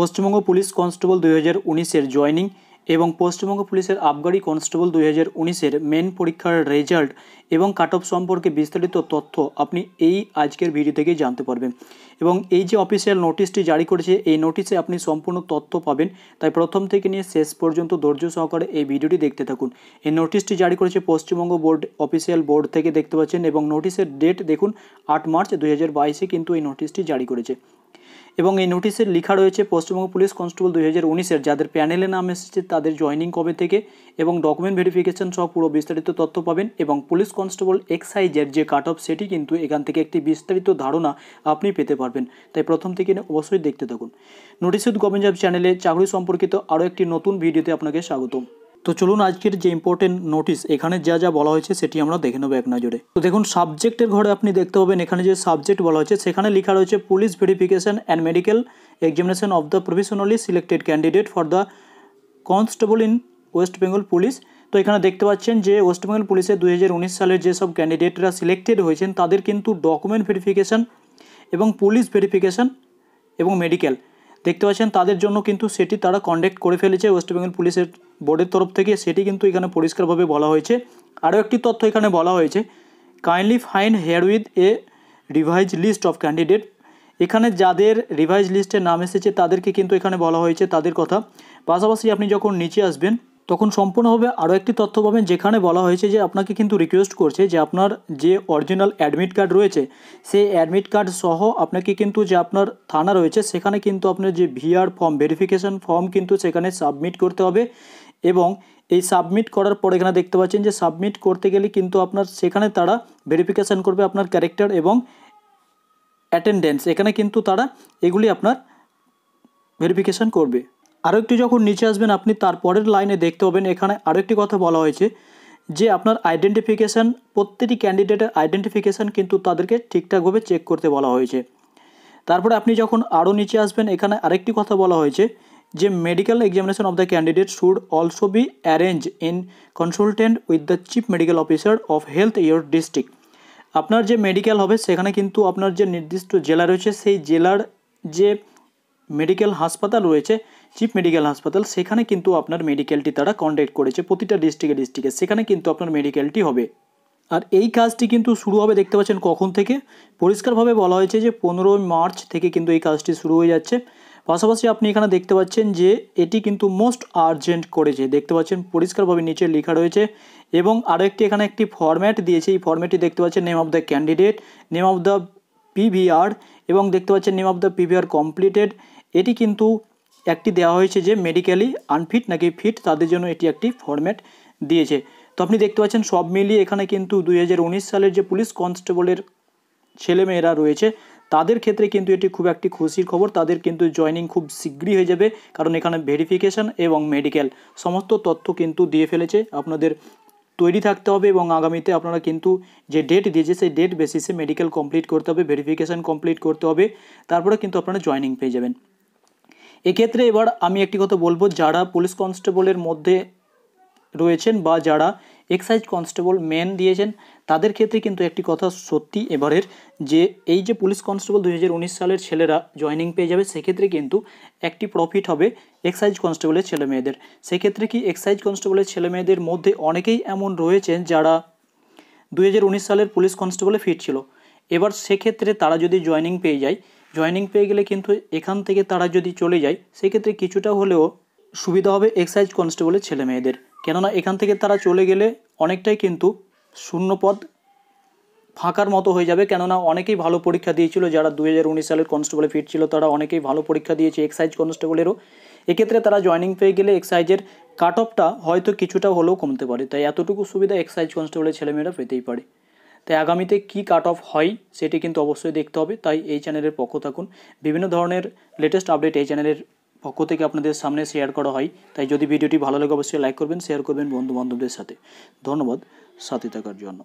Paschimbanga police constable দুই হাজার উনিশের জয়নিং এবং পশ্চিমবঙ্গ পুলিশের আবগারি কনস্টেবল দুই হাজার উনিশের মেন পরীক্ষার রেজাল্ট এবং কাট অফ সম্পর্কে বিস্তারিত তথ্য আপনি এই আজকের ভিডিও থেকেই জানতে পারবেন এবং এই যে অফিসিয়াল নোটিশটি জারি করেছে এই নোটিশে আপনি সম্পূর্ণ তথ্য পাবেন তাই প্রথম থেকে নিয়ে শেষ পর্যন্ত ধৈর্য সহকারে এই ভিডিওটি দেখতে থাকুন এই নোটিশটি জারি করেছে পশ্চিমবঙ্গ বোর্ড অফিসিয়াল বোর্ড থেকে দেখতে পাচ্ছেন এবং নোটিশের ডেট দেখুন আট মার্চ দুই কিন্তু এই নোটিশটি জারি করেছে এবং এই নোটিশের লেখা রয়েছে পশ্চিমবঙ্গ পুলিশ কনস্টেবল দুই হাজার উনিশের যাদের প্যানেলে নাম এসেছে তাদের জয়নিং কবে থেকে এবং ডকুমেন্ট ভেরিফিকেশন সহ পুরো বিস্তারিত তথ্য পাবেন এবং পুলিশ কনস্টেবল এক্সাইজের যে কাট অফ সেটি কিন্তু এখান থেকে একটি বিস্তারিত ধারণা আপনি পেতে পারবেন তাই প্রথম থেকে অবশ্যই দেখতে থাকুন নোটিশ উইথ গভর্নমেন্ট চ্যানেলে চাকরি সম্পর্কিত আরও একটি নতুন ভিডিওতে আপনাকে স্বাগতম তো চলুন আজকের যে ইম্পর্টেন্ট নোটিশ এখানে যা যা বলা হয়েছে সেটি আমরা দেখে নেবো এক নজরে তো দেখুন সাবজেক্টের ঘরে আপনি দেখতে পাবেন এখানে যে সাবজেক্ট বলা হয়েছে সেখানে লেখা রয়েছে police verification and medical examination of the professionally selected candidate for the constable in West Bengal police তো এখানে দেখতে পাচ্ছেন যে ওয়েস্ট বেঙ্গল পুলিশে দু সালের যেসব ক্যান্ডিডেটরা সিলেক্টেড হয়েছেন তাদের কিন্তু ডকুমেন্ট ভেরিফিকেশন এবং পুলিশ ভেরিফিকেশন এবং মেডিকেল দেখতে পাচ্ছেন তাদের জন্য কিন্তু সেটি তারা কন্ডাক্ট করে ফেলেছে ওয়েস্ট বেঙ্গল পুলিশের বোর্ডের তরফ থেকে সেটি কিন্তু এখানে পরিষ্কারভাবে বলা হয়েছে আরও একটি তথ্য এখানে বলা হয়েছে kindly find here with a revise list of candidate এখানে যাদের রিভাইজ লিস্টে নাম এসেছে তাদেরকে কিন্তু এখানে বলা হয়েছে তাদের কথা পাশাপাশি আপনি যখন নিচে আসবেন তখন সম্পূর্ণভাবে আরও একটি তথ্য পাবেন যেখানে বলা হয়েছে যে আপনাকে কিন্তু রিকোয়েস্ট করছে যে আপনার যে অরিজিনাল অ্যাডমিট কার্ড রয়েছে সেই অ্যাডমিট কার্ড সহ আপনাকে কিন্তু যে আপনার থানা রয়েছে সেখানে কিন্তু আপনার যে ভিআর ফর্ম ভেরিফিকেশান ফর্ম কিন্তু সেখানে সাবমিট করতে হবে এবং এই সাবমিট করার পর এখানে দেখতে পাচ্ছেন যে সাবমিট করতে গেলে কিন্তু আপনার সেখানে তারা ভেরিফিকেশান করবে আপনার ক্যারেক্টার এবং অ্যাটেন্ডেন্স এখানে কিন্তু তারা এগুলি আপনার ভেরিফিকেশান করবে আরও একটু যখন নিচে আসবেন আপনি তারপরের লাইনে দেখতে পাবেন এখানে আরও একটি কথা বলা হয়েছে যে আপনার আইডেন্টিফিকেশান প্রত্যেকটি ক্যান্ডিডেটের আইডেন্টিফিকেশান কিন্তু তাদেরকে ঠিকঠাকভাবে চেক করতে বলা হয়েছে তারপরে আপনি যখন আরও নিচে আসবেন এখানে আরেকটি কথা বলা হয়েছে যে medical examination of the candidate should also be arrange in consultant with the chief medical officer of health your district আপনার যে মেডিকেল হবে সেখানে কিন্তু আপনার যে নির্দিষ্ট জেলা রয়েছে সেই জেলার যে মেডিকেল হাসপাতাল রয়েছে চিফ মেডিকেল হাসপাতাল সেখানে কিন্তু আপনার মেডিকেলটি তারা কন্ডাক্ট করেছে প্রতিটা ডিস্ট্রিক্টে ডিস্ট্রিক্টে সেখানে কিন্তু আপনার মেডিকেলটি হবে আর এই কাজটি কিন্তু শুরু হবে দেখতে পাচ্ছেন কখন থেকে পরিষ্কারভাবে বলা হয়েছে যে পনেরোই মার্চ থেকে কিন্তু এই কাজটি শুরু হয়ে যাচ্ছে পাশাপাশি আপনি এখানে দেখতে পাচ্ছেন যে এটি কিন্তু মোস্ট আর্জেন্ট করেছে দেখতে পাচ্ছেন পরিষ্কারভাবে নিচে লেখা রয়েছে এবং আরও একটি এখানে একটি ফর্ম্যাট দিয়েছে এই ফর্ম্যাটটি দেখতে পাচ্ছেন name of the candidate name of the PVR এবং দেখতে পাচ্ছেন name of the PVR completed এটি কিন্তু একটি দেওয়া হয়েছে যে মেডিক্যালি আনফিট নাকি ফিট তাদের জন্য এটি একটি ফরম্যাট দিয়েছে তো আপনি দেখতে পাচ্ছেন সব মিলিয়ে এখানে কিন্তু দুই সালের যে পুলিশ কনস্টেবলের ছেলেমেয়েরা রয়েছে তাদের ক্ষেত্রে কিন্তু এটি খুব একটি খুশির খবর তাদের কিন্তু জয়নিং খুব শীঘ্রই হয়ে যাবে কারণ এখানে ভেরিফিকেশান এবং মেডিকেল সমস্ত তথ্য কিন্তু দিয়ে ফেলেছে আপনাদের তৈরি থাকতে হবে এবং আগামীতে আপনারা কিন্তু যে ডেট দিয়েছে সেই ডেট বেসিসে মেডিকেল কমপ্লিট করতে হবে ভেরিফিকেশান কমপ্লিট করতে হবে তারপরে কিন্তু আপনারা জয়নিং পেয়ে যাবেন এক্ষেত্রে এবার আমি একটি কথা বলবো যারা পুলিশ কনস্টেবলের মধ্যে রয়েছেন বা যারা এক্সাইজ কনস্টেবল মেন দিয়েছেন তাদের ক্ষেত্রে কিন্তু একটি কথা সত্যি এবারের যে এই যে পুলিশ কনস্টেবল দুই সালের ছেলেরা জয়নিং পেয়ে যাবে সেক্ষেত্রে কিন্তু একটি প্রফিট হবে এক্সাইজ কনস্টেবলের ছেলে মেয়েদের সেক্ষেত্রে কি এক্সাইজ কনস্টেবলের ছেলে মেয়েদের মধ্যে অনেকেই এমন রয়েছেন যারা দুই সালের পুলিশ কনস্টেবলে ফিট ছিল এবার সেক্ষেত্রে তারা যদি জয়নিং পেয়ে যায় জয়নিং পেয়ে গেলে কিন্তু এখান থেকে তারা যদি চলে যায় সেক্ষেত্রে কিছুটা হলেও সুবিধা হবে এক্সাইজ কনস্টেবলের ছেলে মেয়েদের কেননা এখান থেকে তারা চলে গেলে অনেকটাই কিন্তু শূন্যপদ ফাঁকার মতো হয়ে যাবে কেননা অনেকেই ভালো পরীক্ষা দিয়েছিল যারা দু হাজার উনিশ সালের কনস্টেবলে ফিরছিল তারা অনেকেই ভালো পরীক্ষা দিয়েছে এক্সাইজ কনস্টেবলেরও এক্ষেত্রে তারা জয়নিং পেয়ে গেলে এক্সাইজের কাট অফটা হয়তো কিছুটা হলেও কমতে পারে তাই এতটুকু সুবিধা এক্সাইজ কনস্টেবলের ছেলেমেয়েরা পেতেই পারে তাই আগামীতে কি কাট অফ হয় সেটি কিন্তু অবশ্যই দেখতে হবে তাই এই চ্যানেলের পক্ষ থাকুন বিভিন্ন ধরনের লেটেস্ট আপডেট এই চ্যানেলের পক্ষ থেকে আপনাদের সামনে শেয়ার করা হয় তাই যদি ভিডিওটি ভালো লাগে অবশ্যই লাইক করবেন শেয়ার করবেন বন্ধু বান্ধবদের সাথে ধন্যবাদ সাথে থাকার জন্য